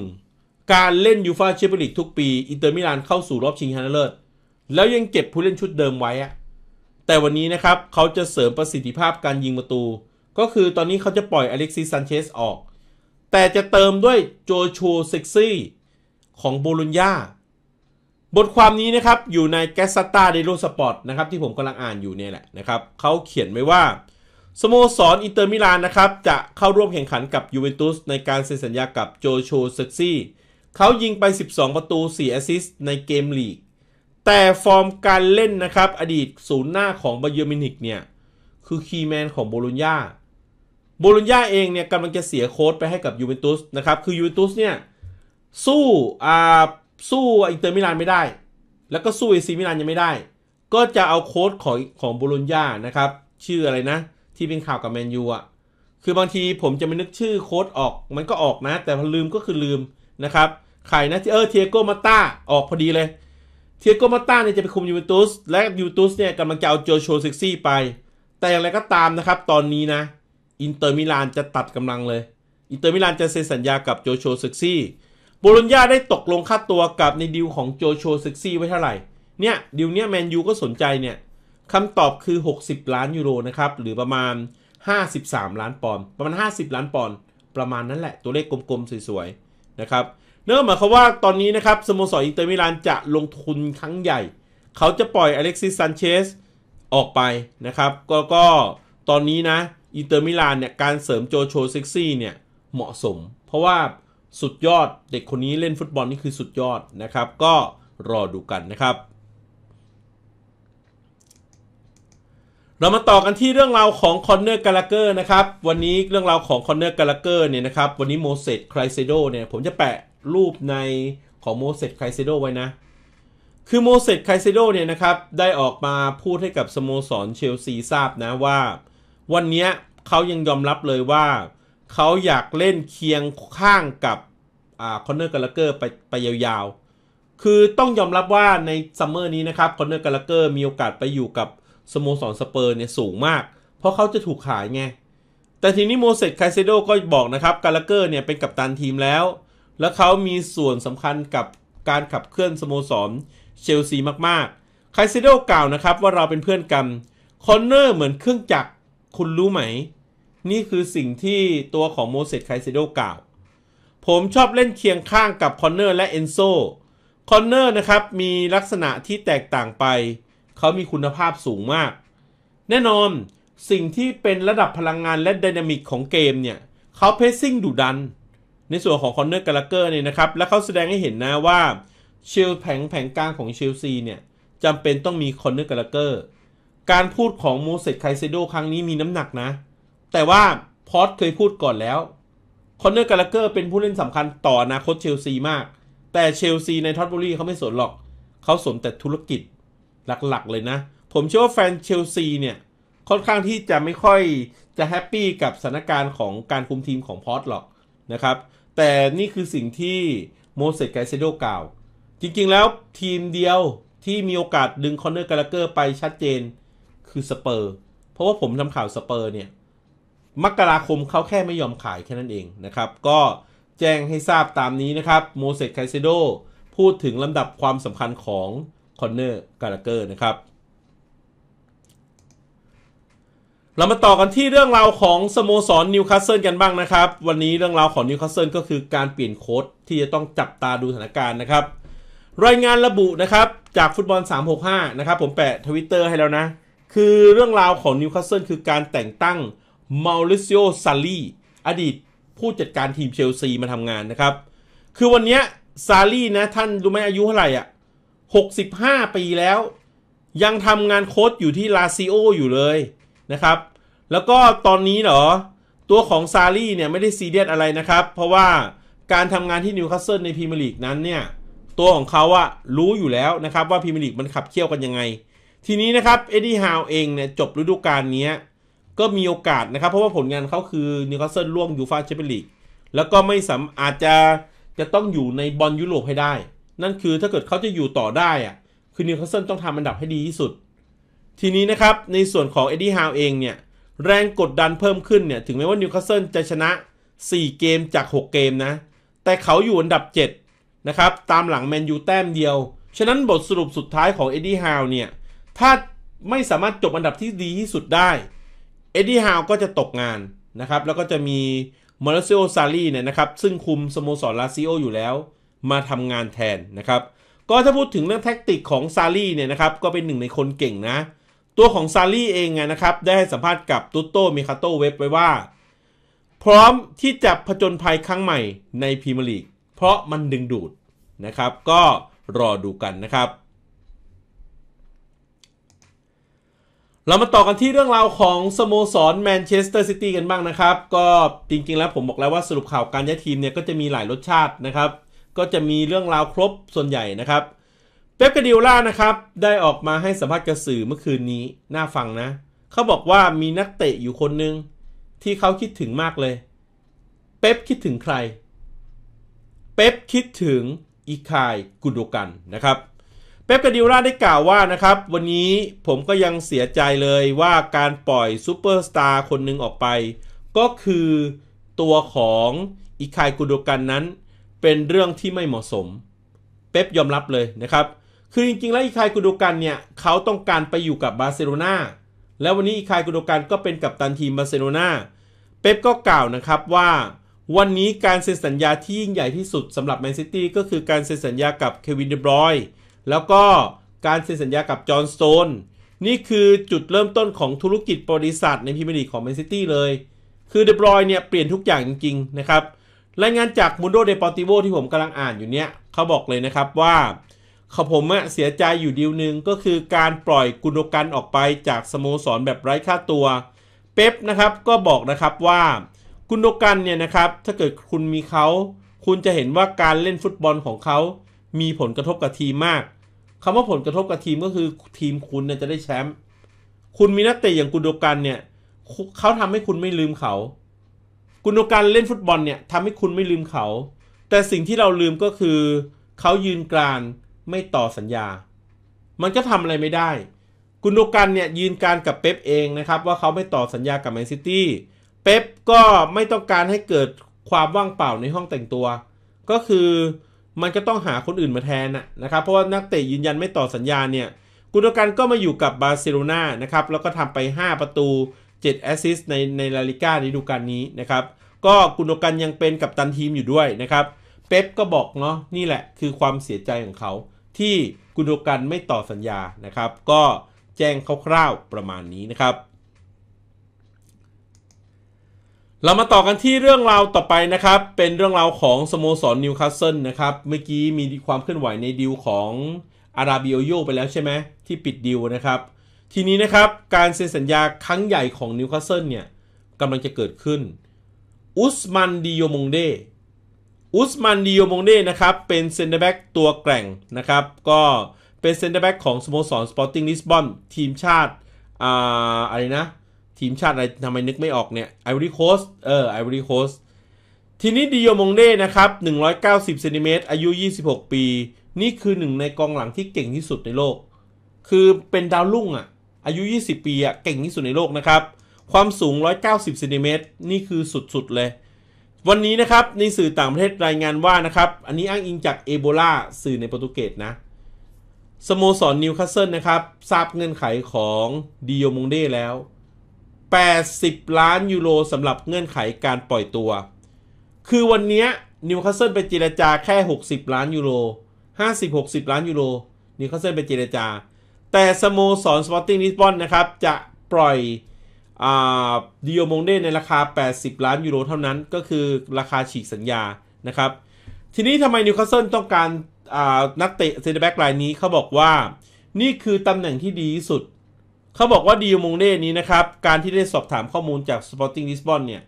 1. การเล่นยูฟาแชมเปี้ยนลีกทุกปี อินเตอร์มิลานเข้าสู่รอบชิงชนะเลิศ แล้วยังเก็บผู้เล่นชุดเดิมไว้อะแต่วันนี้นะครับเขาจะเสริมประสิทธิภาพการยิงประตู ก็คือตอนนี้เขาจะปล่อยอเล็กซิสซันเชสออก แต่จะเติมด้วยโจชเซ็กซี่ ของโบโลญญา บทความนี้นะครับอยู่ในแกสตาเดโรสปอร์ตนะครับที่ผมกำลังอ่านอยู่เนี่ยแหละนะครับเขาเขียนไว้ว่าสโมสรอินเตอร์มิลาน นะครับ จะเข้าร่วมแข่งขันกับยูเวนตุสในการเซ็นสัญญากับโจโชเซซี่เขายิงไป 12 ประตู4แอสซิสต์ในเกมลีก แต่ฟอร์มการเล่นนะครับ อดีตศูนย์หน้าของบาเยอร์มินิกเนี่ยคือคีแมนของโบโลญญาโบโลญญาเองเนี่ยกำลังจะเสียโค้ดไปให้กับยูเวนตุสนะครับคือยูเวนตุสเนี่ยสู้อ่าสู้อินเตอร์มิลานไม่ได้ แล้วก็สู้เอซีมิลานยังไม่ได้ ก็จะเอาโค้ดของของโบโลญญานะครับชื่ออะไรนะที่เป็นข่าวกับแมนยูอ่ะ คือบางทีผมจะไม่นึกชื่อโค้ดออก มันก็ออกนะ แต่พอลืมก็คือลืมนะครับใครนะเออเทียโกมาต้าออกพอดีเลย เทียโกมาต้าเนี่ยจะไปคุมยูเวนตุสและยูเวนตุสเนี่ยกำลังจะเอาโจโชซิกซี่ไป แต่อย่างไรก็ตามนะครับ ตอนนี้นะ อินเตอร์มิลานจะตัดกำลังเลย อินเตอร์มิลานจะเซ็นสัญญากับโจโชซิกซี่โบลญญาได้ตกลงค่าตัวกับในดิวของโจโชซิกซี่ไว้เท่าไหร่ เนี่ยดิวเนี่ยแมนยูก็สนใจเนี่ยคำตอบคือ 60 ล้าน ยูโร นะครับ หรือประมาณ 53 ล้าน ปอนด์ประมาณ 50 ล้านปอนด์ประมาณนั้นแหละตัวเลขกลมๆ สวยๆ นะครับ เนื่องหมายความว่าตอนนี้นะครับสโมสรอินเตอร์มิลาน จะลงทุนครั้งใหญ่ เขาจะปล่อยอเล็กซิสซันเชสออกไปนะครับ ก็ก็ตอนนี้นะ อินเตอร์มิลานเนี่ยการเสริมโจโชเซ็กซี่เนี่ย เหมาะสม เพราะว่าสุดยอดเด็กคนนี้เล่นฟุตบอลนี่คือสุดยอดนะครับก็รอดูกันนะครับเรามาต่อกันที่เรื่องราวของคอนเนอร์กาลาเกอร์นะครับ วันนี้เรื่องราวของคอนเนอร์กาลาเกอร์เนี่ยนะครับวันนี้โมเสสไครเซโดเนี่ยผมจะแปะรูปในของโมเสสไครเซโดไว้นะ คือโมเสสไครเซโดเนี่ยนะครับได้ออกมาพูดให้กับสโมสรเชลซีทราบนะว่า วันนี้เขายังยอมรับเลยว่าเขาอยากเล่นเคียงข้างกับคอนเนอร์กาลาเกอร์ไปไปยาวๆ คือต้องยอมรับว่าในซัมเมอร์นี้นะครับคอนเนอร์กาลาเกอร์มีโอกาสไปอยู่กับสโมสร สเปอร์เนี่ยสูงมาก เพราะเขาจะถูกขายไงแต่ทีนี้โมเสสไคเซโดก็บอกนะครับกาลาเกอร์เนี่ยเป็นกัปตันทีมแล้ว และเขามีส่วนสำคัญกับการขับเคลื่อนสโมสร เชลซีมากๆไคเซโดกล่าวนะครับว่าเราเป็นเพื่อนกันคอนเนอร์เหมือนเครื่องจักรคุณรู้ไหม นี่คือสิ่งที่ตัวของโมเสสไคเซโดกล่าวผมชอบเล่นเคียงข้างกับคอนเนอร์และเอนโซคอนเนอร์นะครับมีลักษณะที่แตกต่างไปเขามีคุณภาพสูงมาก แน่นอนสิ่งที่เป็นระดับพลังงานและดินามิกของเกมเนี่ย เขาเพสซิ่งดุดัน ในส่วนของคอนเนอร์กาลเกอร์เนี่ยนะครับ และเขาแสดงให้เห็นนะว่าเชลแผงแผงกลางของเชลซีเนี่ยจำเป็นต้องมีคอนเนอร์กาลเกอร์การพูดของโมเสสไคเซโดครั้งนี้มีน้ำหนักนะ แต่ว่า พอตเคยพูดก่อนแล้วคอนเนอร์กาลเกอร์เป็นผู้เล่นสำคัญต่อนาคตเชลซีมาก แต่เชลซีในท็อตบุรีเขาไม่สนหรอก เขาสนแต่ธุรกิจหลักๆ เลยนะ ผมเชื่อว่าแฟนเชลซีเนี่ย ค่อนข้างที่จะไม่ค่อยจะแฮปปี้กับสถานการณ์ของการคุมทีมของพอร์ตหรอก นะครับ แต่นี่คือสิ่งที่โมเสสไกเซโดกล่าว จริงๆ แล้วทีมเดียวที่มีโอกาสดึงคอนเนอร์กาลเกอร์ไปชัดเจนคือสเปอร์ เพราะว่าผมทำข่าวสเปอร์เนี่ยมกราคมเขาแค่ไม่ยอมขายแค่นั้นเองนะครับ ก็แจ้งให้ทราบตามนี้นะครับโมเสสไคเซโดพูดถึงลำดับความสำคัญของคอนเนอร์การ์เกอร์นะครับ เรามาต่อกันที่เรื่องราวของสโมสรนิวคาสเซิลกันบ้างนะครับ วันนี้เรื่องราวของนิวคาสเซิลก็คือการเปลี่ยนโค้ดที่จะต้องจับตาดูสถานการณ์นะครับ รายงานระบุนะครับจากฟุตบอล 365นะครับผมแปะทวิตเตอร์ให้แล้วนะ คือเรื่องราวของนิวคาสเซิลคือการแต่งตั้งมาริซิโอซัลลี่อดีต ผู้จัดการทีมเชลซีมาทำงานนะครับ คือวันนี้ซาลี่นะท่านรู้ไหมอายุเท่าไหร่อ่ะ65 ปีแล้ว ยังทำงานโค้ดอยู่ที่ลาซิโออยู่เลยนะครับ แล้วก็ตอนนี้เหรอ ตัวของซารี่เนี่ย ไม่ได้ซีเรียสอะไรนะครับ เพราะว่าการทำงานที่นิวคาสเซิลในพรีเมียร์ลีกนั้นเนี่ย ตัวของเขาอะรู้อยู่แล้วนะครับว่าพรีเมียร์ลีกมันขับเคี่ยวกันยังไง ทีนี้นะครับเอ็ดดี้ฮาวเองเนี่ย จบฤดูกาลนี้ก็มีโอกาสนะครับ เพราะว่าผลงานเขาคือนิวคาสเซิลล่วงยูฟาแชมเปี้ยนลีกแล้วก็ไม่สามาจจะจะต้องอยู่ในบอลยุโรปให้ได้นั่นคือถ้าเกิดเขาจะอยู่ต่อได้อะคือนิวคาสเซิลต้องทำอันดับให้ดีที่สุด ทีนี้นะครับ ในส่วนของเอ็ดดี้ฮาวเองเนี่ยแรงกดดันเพิ่มขึ้นเนี่ย ถึงแม้ว่านิวคาสเซิลจะชนะ 4 เกมจาก 6 เกมนะ แต่เขาอยู่อันดับ 7 นะครับ ตามหลังแมนยูแต้มเดียว ฉะนั้นบทสรุปสุดท้ายของเอ็ดดี้ฮาวเนี่ยถ้าไม่สามารถจบอันดับที่ดีที่สุดได้ เอ็ดดี้ฮาวก็จะตกงานนะครับแล้วก็จะมีมาริโซซารีเนี่ยนะครับซึ่งคุมสโมสรลาซิโออยู่แล้วมาทำงานแทนนะครับ ก็ถ้าพูดถึงเรื่องแท็กติกของซารี่เนี่ยนะครับ ก็เป็นหนึ่งในคนเก่งนะ ตัวของซารี่เองไงนะครับ ได้ให้สัมภาษณ์กับตุตโตมิคาโตเว็บไว้ว่า พร้อมที่จะผจญภัยครั้งใหม่ในพรีเมียร์ลีกเพราะมันดึงดูดนะครับ ก็รอดูกันนะครับ เรามาต่อกันที่เรื่องราวของสโมสรแมนเชสเตอร์ซิตี้กันบ้างนะครับ ก็จริงๆ แล้วผมบอกแล้วว่าสรุปข่าวการย้ายทีมเนี่ยก็จะมีหลายรสชาตินะครับก็จะมีเรื่องราวครบส่วนใหญ่นะครับเป๊ปกาดิโอล่านะครับได้ออกมาให้สัมภาษณ์กับสื่อเมื่อคืนนี้น่าฟังนะ เขาบอกว่ามีนักเตะอยู่คนหนึ่งที่เขาคิดถึงมากเลย เป๊ปคิดถึงใคร เป๊ปคิดถึงอิคายกุโดกันนะครับเป๊ปกาดิโอล่าได้กล่าวว่านะครับ วันนี้ผมก็ยังเสียใจเลยว่าการปล่อยซูเปอร์สตาร์คนหนึ่งออกไป ก็คือตัวของอิคายกุโดกันนั้นเป็นเรื่องที่ไม่เหมาะสม เป๊ปยอมรับเลยนะครับ คือจริงๆ แล้วอีคายกุโดกันเนี่ย เขาต้องการไปอยู่กับบาร์เซโลนาแล้ววันนี้อีคายกุโดกันก็เป็นกัปตันทีมบาร์เซโลนาเป๊ปก็กล่าวนะครับว่าวันนี้การเซ็นสัญญาที่ยิ่งใหญ่ที่สุดสำหรับแมนซิตี้ก็คือการเซ็นสัญญากับเควินเดบรอยแล้วก็การเซ็นสัญญากับจอห์นสโตนนี่คือจุดเริ่มต้นของธุรกิจบริษัทในพิมพ์ดีของแมนซิตี้เลย คือเดบรอยเนี่ยเปลี่ยนทุกอย่างจริงๆนะครับรายงานจากมุนโดเดปอติโวที่ผมกำลังอ่านอยู่เนี่ย เขาบอกเลยนะครับว่าเขาผมเสียใจอยู่ดีวหนึ่งก็คือการปล่อยกุนโกันออกไปจากสโมสรแบบไร้ค่าตัว เป๊ปนะครับก็บอกนะครับว่ากุนโกันเนี่ยนะครับถ้าเกิดคุณมีเขาคุณจะเห็นว่าการเล่นฟุตบอลของเขา มีผลกระทบกับทีมมาก คำว่าผลกระทบกับทีมก็คือทีมคุณจะได้แชมป์คุณมีนักเตะอย่างกุนโกันเนี่ยเขาทำให้คุณไม่ลืมเขากุณการเล่นฟุตบอลเนี่ยทำให้คุณไม่ลืมเขา แต่สิ่งที่เราลืมก็คือเขายืนกรานไม่ต่อสัญญา มันก็ทำอะไรไม่ได้ กุณการเนี่ยยืนการกับเป๊ปเองนะครับ ว่าเขาไม่ต่อสัญญากับแมนซิตี้เป๊ปก็ไม่ต้องการให้เกิดความว่างเปล่าในห้องแต่งตัว ก็คือมันก็ต้องหาคนอื่นมาแทนนะครับ เพราะว่านักเตะยืนยันไม่ต่อสัญญาเนี่ย กุนการก็มาอยู่กับบาร์เซโลนานะครับแล้วก็ทำไป 5 ประตู7แอสซิสในในลาลิก้าในฤดูกาลนี้นะครับ ก็กุนกันยังเป็นกัปตันทีมอยู่ด้วยนะครับ เป๊ปก็บอกเนาะนี่แหละคือความเสียใจของเขา ที่กุนกันไม่ต่อสัญญานะครับ ก็แจ้งคร่าวๆประมาณนี้นะครับ เรามาต่อกันที่เรื่องราวต่อไปนะครับ เป็นเรื่องราวของสโมสรนิวคาสเซิลนะครับ เมื่อกี้มีความเคลื่อนไหวในดีลของอาราบิโอโยไปแล้วใช่ไหมที่ปิดดีลนะครับทีนี้นะครับการเซ็นสัญญาครั้งใหญ่ของนิวคาสเซิลเนี่ยกำลังจะเกิดขึ้นอุสมันดิโยมงเดอุสมันดิโยมงเดนะครับเป็นเซนเตอร์แบ็กตัวแกร่งนะครับก็เป็นเซนเตอร์แบ็กของสโมสรสปอร์ติ้งลิสบอนทีมชาติอ่าอะไรนะทีมชาติอะไรทำไมนึกไม่ออกเนี่ยไอวอรี่โคสเออไอวอรี่โคสทีนี้ดิโยมงเดนะครับ190เซนติเมตรอายุ 26 ปี นี่คือหนึ่งในกองหลังที่เก่งที่สุดในโลก คือเป็นดาวรุ่งอะ่ะอายุ 20 ปีอะเก่งที่สุดในโลกนะครับ ความสูง 190เซนติเมตร นี่คือสุด ๆ เลย วันนี้นะครับ ในสื่อต่างประเทศรายงานว่านะครับ อันนี้อ้างอิงจากเอโบลาสื่อในโปรตุเกสนะ สโมสรนิวคาสเซิลนะครับ ทราบเงื่อนไขของดิโอมงเด้แล้ว 80 ล้านยูโรสำหรับเงื่อนไขการปล่อยตัว คือวันนี้นิวคาสเซิลไปเจรจาแค่ 60 ล้านยูโร 50-60 ล้านยูโรนิวคาสเซิลไปเจรจาแต่สโมสรสปอร์ติ้งลิสบอนนะครับ จะปล่อยดิโอมงเดในราคา 80 ล้านยูโร เท่านั้นก็คือราคาฉีกสัญญานะครับ ทีนี้ทำไมนิวคาสเซิลต้องการนักเตะเซนเตอร์แบ็กรายนี้เขาบอกว่านี่คือตำแหน่งที่ดีที่สุดเขาบอกว่าดิโอมงเดนี้นะครับ การที่ได้สอบถามข้อมูลจากสปอร์ติ้งลิสบอนเนี่ย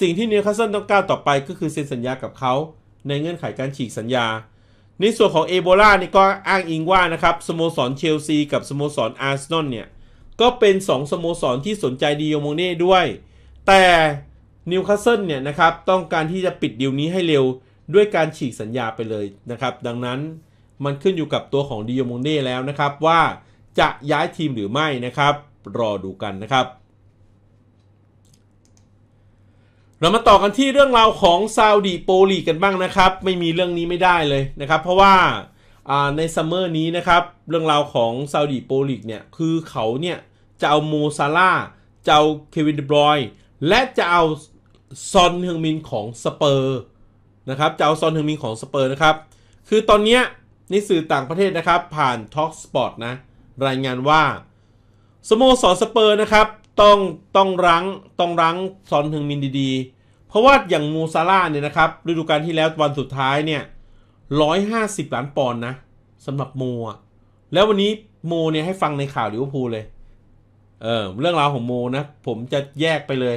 สิ่งที่นิวคาสเซิลต้องก้ารต่อไปก็คือเซ็นสัญญากับเขาในเงื่อนไขการฉีกสัญญาในส่วนของเอโบลานี่ก็อ้างอิงว่านะครับสโมสรเชลซีกับสโมสรอาร์เซนอลเนี่ยก็เป็น 2สสโมสรที่สนใจดิโอโมเน่ด้วย แต่นิวคาสเซิลเนี่ยนะครับ ต้องการที่จะปิดดีลนี้ให้เร็วด้วยการฉีกสัญญาไปเลยนะครับ ดังนั้นมันขึ้นอยู่กับตัวของดิโอโมเน่แล้วนะครับว่าจะย้ายทีมหรือไม่นะครับ รอดูกันนะครับเรามาต่อกันที่เรื่องราวของซาอุดีโปลีกันบ้างนะครับ ไม่มีเรื่องนี้ไม่ได้เลยนะครับ เพราะว่าในซัมเมอร์นี้นะครับ เรื่องราวของซาอุดีโปลีเนี่ยคือเขาเนี่ย จะเอาโมซาลาจะเอาเควินเดบรอย และจะเอาซอนเฮงมินของสเปอร์นะครับ จะเอาซอนเฮงมินของสเปอร์นะครับ คือตอนนี้ในสื่อต่างประเทศนะครับผ่านท็อกสปอร์ตนะรายงานว่าสโมสรสเปอร์นะครับต้องต้องรั้งต้องรั้งซอนถึงมินดีๆ เพราะว่าอย่างมูซาร่าเนี่ยนะครับฤดูกาลที่แล้ววันสุดท้ายเนี่ยร้อยห้าสิบล้านปอนด์นะสำหรับโมแล้ววันนี้โมเนี่ยให้ฟังในข่าวลิเวอร์พูลเลย เออเรื่องราวของโมนะ ผมจะแยกไปเลย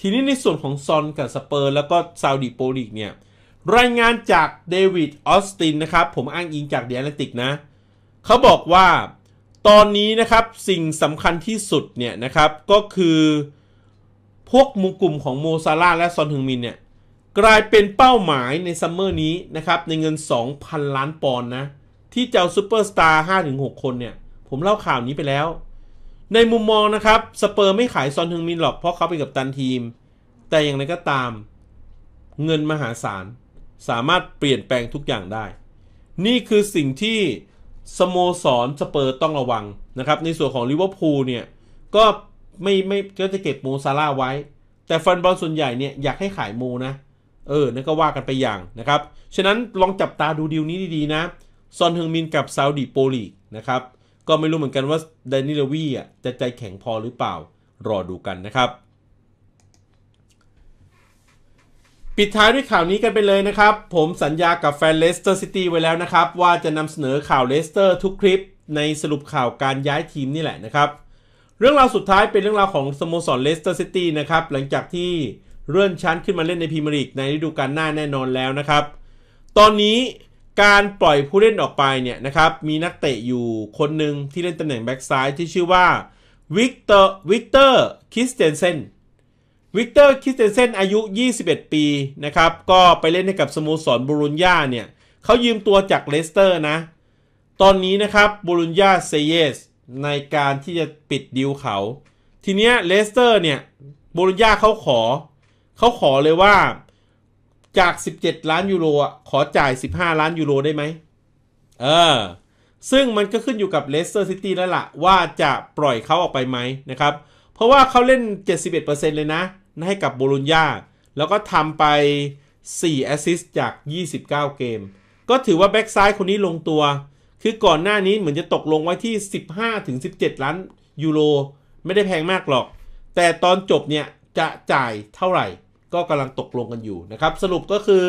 ทีนี้ในส่วนของซอนกับสเปอร์ แล้วก็ซาอุดิโปลีกเนี่ยรายงานจากเดวิดออสตินนะครับผมอ้างอิงจากเดียนติกนะเขาบอกว่าตอนนี้นะครับสิ่งสำคัญที่สุดเนี่ยนะครับก็คือพวกมุกลุ่มของโมซาลาและซอนฮึงมินเนี่ยกลายเป็นเป้าหมายในซัมเมอร์นี้นะครับในเงิน2,000ล้านปอนด์นะที่เจ้าซูเปอร์สตาร์5-6 คนเนี่ยผมเล่าข่าวนี้ไปแล้ว ในมุมมองนะครับสเปอร์ไม่ขายซอนฮึงมินหรอก เพราะเขาเป็นกับตันทีม แต่อย่างไรก็ตามเงินมหาศาล สามารถเปลี่ยนแปลงทุกอย่างได้ นี่คือสิ่งที่สโมสร สเปอร์ต้องระวังนะครับในส่วนของลิเวอร์พูลเนี่ย ก็ไม่ไม่ก็จะเก็บโมซาร่าไว้ แต่ฟันบอลส่วนใหญ่เนี่ยอยากให้ขายโมนะเออนั่นก็ว่ากันไปอย่างนะครับ ฉะนั้นลองจับตาดูดีลนี้ดีๆนะ ซอนเฮงมินกับซาอุดีโปลีนะครับก็ไม่รู้เหมือนกันว่าแดนนีลวีอ่ะจะใจแข็งพอหรือเปล่ารอดูกันนะครับปิดท้ายด้วยข่าวนี้กันไปเลยนะครับ ผมสัญญากับแฟนเลสเตอร์ซิตี้ไว้แล้วนะครับ ว่าจะนำเสนอข่าวเลสเตอร์ทุกคลิปในสรุปข่าวการย้ายทีมนี่แหละนะครับ เรื่องราวสุดท้ายเป็นเรื่องราวของสโมสรเลสเตอร์ซิตี้นะครับหลังจากที่เลื่อนชั้นขึ้นมาเล่นในพรีเมียร์ลีกในฤดูกาลหน้าแน่นอนแล้วนะครับ ตอนนี้การปล่อยผู้เล่นออกไปเนี่ยนะครับมีนักเตะอยู่คนหนึ่งที่เล่นตำแหน่งแบ็กซ้ายที่ชื่อว่าวิกเตอร์วิกเตอร์คิสเตนเซนวิกเตอร์ คิสเตนเซนอายุ 21 ปีนะครับ ก็ไปเล่นให้กับสโมสรบูรุญญาเนี่ย เขายืมตัวจาก เลสเตอร์ นะ ตอนนี้นะครับบูรุญญาเซเยสในการที่จะปิดดิวเขา ที เนี้ย เลสเตอร์ เนี่ยบูรุญญาเขาขอ เขาขอเลยว่า จาก 17 ล้านยูโรอะขอจ่าย 15 ล้านยูโร ได้ไหม เออ ซึ่งมันก็ขึ้นอยู่กับ เลสเตอร์ซิตี้ แล้วละ่ะ ว่าจะปล่อย เขา ออกไปไหมนะครับเพราะว่าเขาเล่น 71%เลยนะ ให้กับโบลุญญา แล้วก็ทำไป 4 แอสซิสต์จาก 29 เกม ก็ถือว่าแบ็กซ้ายคนนี้ลงตัว คือก่อนหน้านี้เหมือนจะตกลงไว้ที่ 15-17 ล้าน ยูโร ไม่ได้แพงมากหรอก แต่ตอนจบเนี่ย จะจ่ายเท่าไหร่ ก็กำลังตกลงกันอยู่นะครับ สรุปก็คือ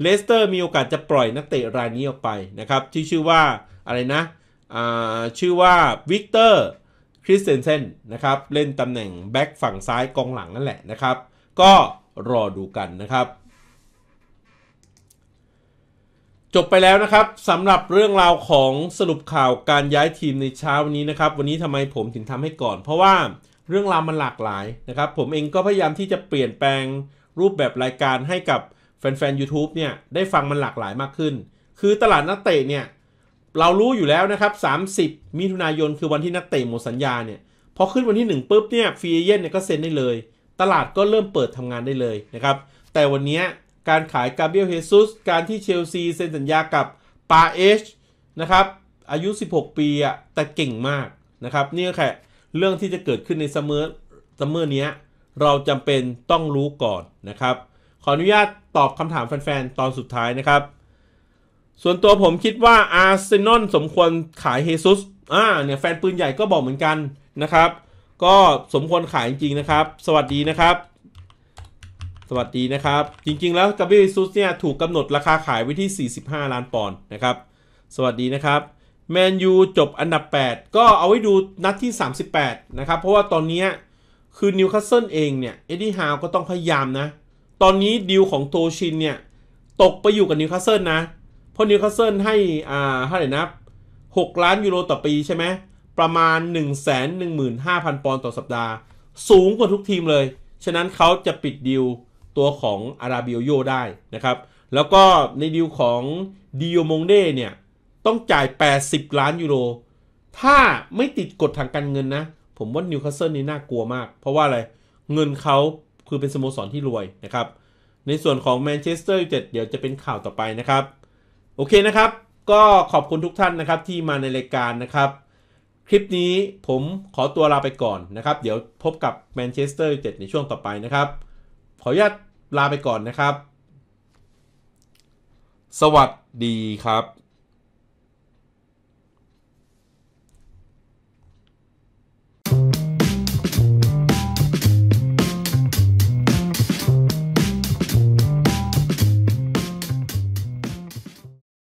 เลสเตอร์มีโอกาสจะปล่อยนักเตะรายนี้ออกไปนะครับ ที่ชื่อว่าอะไรนะ ชื่อว่าวิกเตอร์คริสเตนเซนนะครับ เล่นตำแหน่งแบ็กฝั่งซ้ายกองหลังนั่นแหละนะครับ ก็รอดูกันนะครับ จบไปแล้วนะครับสำหรับเรื่องราวของสรุปข่าวการย้ายทีมในเช้าวันนี้นะครับ วันนี้ทำไมผมถึงทำให้ก่อน เพราะว่าเรื่องราวมันหลากหลายนะครับ ผมเองก็พยายามที่จะเปลี่ยนแปลงรูปแบบรายการให้กับแฟนๆ YouTube เนี่ย ได้ฟังมันหลากหลายมากขึ้น คือตลาดนักเตะเนี่ยเรารู้อยู่แล้วนะครับ 30 มิถุนายนคือวันที่นักเตะหมดสัญญาเนี่ย พอขึ้นวันที่1ปุ๊บเนี่ยฟรีเอเยนเนี่ยก็เซ็นได้เลย ตลาดก็เริ่มเปิดทำงานได้เลยนะครับ แต่วันนี้การขายกาเบรียล เฮซุส การที่เชลซีเซ็นสัญญากับปาเอชนะครับ อายุ 16 ปีอะแต่เก่งมากนะครับนี่แค่เรื่องที่จะเกิดขึ้นในเสมอเสัมอนี้ เราจำเป็นต้องรู้ก่อนนะครับ ขออนุญาตตอบคำถามแฟนๆ ตอนสุดท้ายนะครับส่วนตัวผมคิดว่าอาร์เซนอลสมควรขายเฮซุส อ่า เนี่ยแฟนปืนใหญ่ก็บอกเหมือนกันนะครับ ก็สมควรขายจริงๆนะครับ สวัสดีนะครับ สวัสดีนะครับ จริงๆแล้วกับเฮซุสเนี่ยถูกกำหนดราคาขายไว้ที่ 45 ล้านปอนด์นะครับ สวัสดีนะครับแมนยูจบอันดับ 8 ก็เอาไว้ดูนัดที่ 38 นะครับ เพราะว่าตอนนี้คือนิวคาสเซิลเองเนี่ยเอ็ดดี้ฮาวก็ต้องพยายามนะตอนนี้ดิวของโทชินเนี่ยตกไปอยู่กับนิวคาสเซิลนะราะนิวคาสเซิลให้อ่าเท่าไหร่นะหกล้านยูโรต่อปีใช่ไหมประมาณ1้าพันปอนด์ต่อสัปดาห์ สูงกว่าทุกทีมเลย ฉะนั้นเขาจะปิดดิวตัวของอาราบิโยได้นะครับ แล้วก็ในดิวของดิโอมงเดเนี่ย ต้องจ่าย 80 ล้านยูโรถ้าไม่ติดกฎทางการเงินนะ ผมว่านิวคาสเซิลนี่น่ากลัวมาก เพราะว่าอะไรเงินเขาคือเป็นสโมสรที่รวยนะครับ ในส่วนของแมนเชสเตอร์ยูไนเต็ดเดี๋ยวจะเป็นข่าวต่อไปนะครับโอเคนะครับ ก็ขอบคุณทุกท่านนะครับที่มาในรายการนะครับ คลิปนี้ผมขอตัวลาไปก่อนนะครับ เดี๋ยวพบกับแมนเชสเตอร์ยูไนเต็ดในช่วงต่อไปนะครับ ขออนุญาตลาไปก่อนนะครับ สวัสดีครับ